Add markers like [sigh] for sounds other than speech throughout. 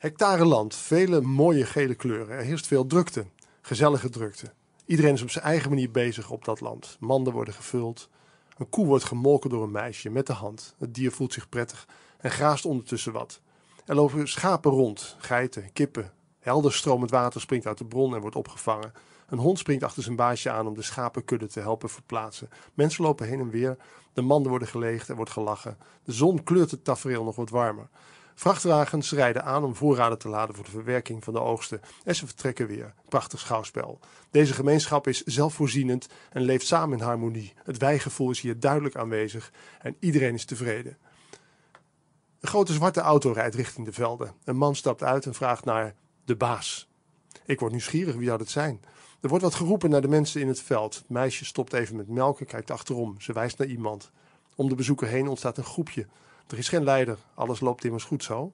Hectare land, vele mooie gele kleuren. Er heerst veel drukte, gezellige drukte. Iedereen is op zijn eigen manier bezig op dat land. Manden worden gevuld. Een koe wordt gemolken door een meisje met de hand. Het dier voelt zich prettig en graast ondertussen wat. Er lopen schapen rond, geiten, kippen. Helder stromend water springt uit de bron en wordt opgevangen. Een hond springt achter zijn baasje aan om de schapenkudde te helpen verplaatsen. Mensen lopen heen en weer. De manden worden geleegd en wordt gelachen. De zon kleurt het tafereel nog wat warmer. Vrachtwagens rijden aan om voorraden te laden voor de verwerking van de oogsten en ze vertrekken weer. Prachtig schouwspel. Deze gemeenschap is zelfvoorzienend en leeft samen in harmonie. Het wijgevoel is hier duidelijk aanwezig en iedereen is tevreden. Een grote zwarte auto rijdt richting de velden. Een man stapt uit en vraagt naar de baas. Ik word nieuwsgierig wie zou dat zijn. Er wordt wat geroepen naar de mensen in het veld. Het meisje stopt even met melken, kijkt achterom. Ze wijst naar iemand. Om de bezoeker heen ontstaat een groepje. Er is geen leider, alles loopt immers goed zo.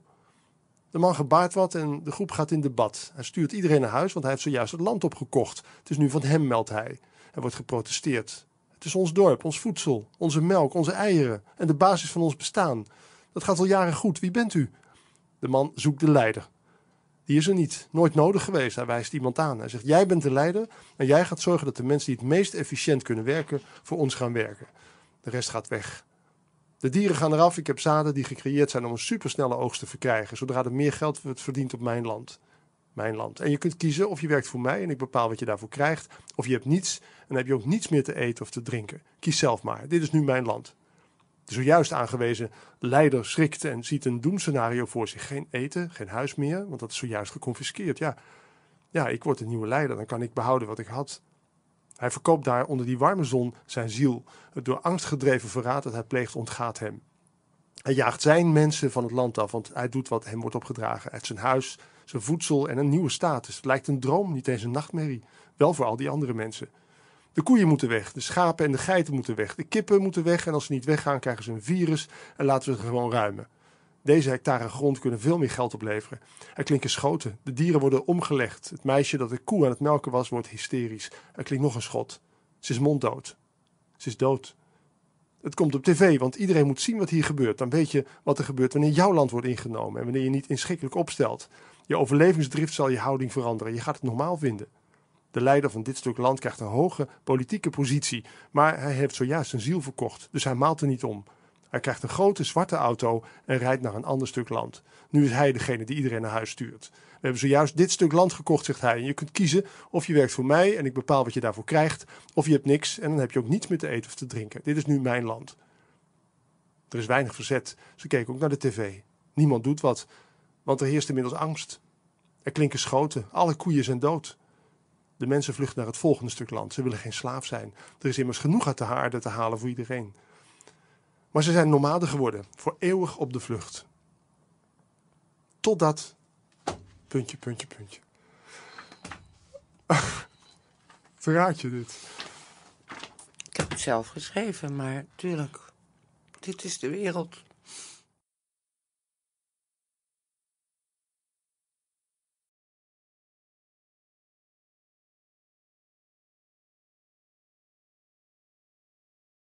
De man gebaart wat en de groep gaat in debat. Hij stuurt iedereen naar huis, want hij heeft zojuist het land opgekocht. Het is nu van hem, meldt hij. Er wordt geprotesteerd. Het is ons dorp, ons voedsel, onze melk, onze eieren en de basis van ons bestaan. Dat gaat al jaren goed. Wie bent u? De man zoekt de leider. Die is er niet. Nooit nodig geweest. Hij wijst iemand aan. Hij zegt: Jij bent de leider en jij gaat zorgen dat de mensen die het meest efficiënt kunnen werken, voor ons gaan werken. De rest gaat weg. De dieren gaan eraf. Ik heb zaden die gecreëerd zijn om een supersnelle oogst te verkrijgen. Zodra er meer geld wordt verdiend op mijn land. Mijn land. En je kunt kiezen of je werkt voor mij en ik bepaal wat je daarvoor krijgt. Of je hebt niets en dan heb je ook niets meer te eten of te drinken. Kies zelf maar. Dit is nu mijn land. De zojuist aangewezen leider schrikt en ziet een doemscenario voor zich. Geen eten, geen huis meer, want dat is zojuist geconfiskeerd. Ja, ja ik word een nieuwe leider, dan kan ik behouden wat ik had. Hij verkoopt daar onder die warme zon zijn ziel. Het door angst gedreven verraad dat hij pleegt ontgaat hem. Hij jaagt zijn mensen van het land af, want hij doet wat hem wordt opgedragen. Uit zijn huis, zijn voedsel en een nieuwe status. Het lijkt een droom, niet eens een nachtmerrie. Wel voor al die andere mensen. De koeien moeten weg, de schapen en de geiten moeten weg, de kippen moeten weg. En als ze niet weggaan, krijgen ze een virus en laten we ze gewoon ruimen. Deze hectare grond kunnen veel meer geld opleveren. Er klinken schoten. De dieren worden omgelegd. Het meisje dat de koe aan het melken was, wordt hysterisch. Er klinkt nog een schot. Ze is monddood. Ze is dood. Het komt op tv, want iedereen moet zien wat hier gebeurt. Dan weet je wat er gebeurt wanneer jouw land wordt ingenomen en wanneer je niet inschikkelijk opstelt. Je overlevingsdrift zal je houding veranderen. Je gaat het normaal vinden. De leider van dit stuk land krijgt een hoge politieke positie, maar hij heeft zojuist zijn ziel verkocht, dus hij maalt er niet om. Hij krijgt een grote zwarte auto en rijdt naar een ander stuk land. Nu is hij degene die iedereen naar huis stuurt. We hebben zojuist dit stuk land gekocht, zegt hij. En je kunt kiezen of je werkt voor mij en ik bepaal wat je daarvoor krijgt. Of je hebt niks en dan heb je ook niets meer te eten of te drinken. Dit is nu mijn land. Er is weinig verzet. Ze keken ook naar de tv. Niemand doet wat, want er heerst inmiddels angst. Er klinken schoten. Alle koeien zijn dood. De mensen vluchten naar het volgende stuk land. Ze willen geen slaaf zijn. Er is immers genoeg uit de aarde te halen voor iedereen. Maar ze zijn nomaden geworden, voor eeuwig op de vlucht. Totdat. Puntje, puntje, puntje. [laughs] Verraad je dit. Ik heb het zelf geschreven, maar tuurlijk. Dit is de wereld.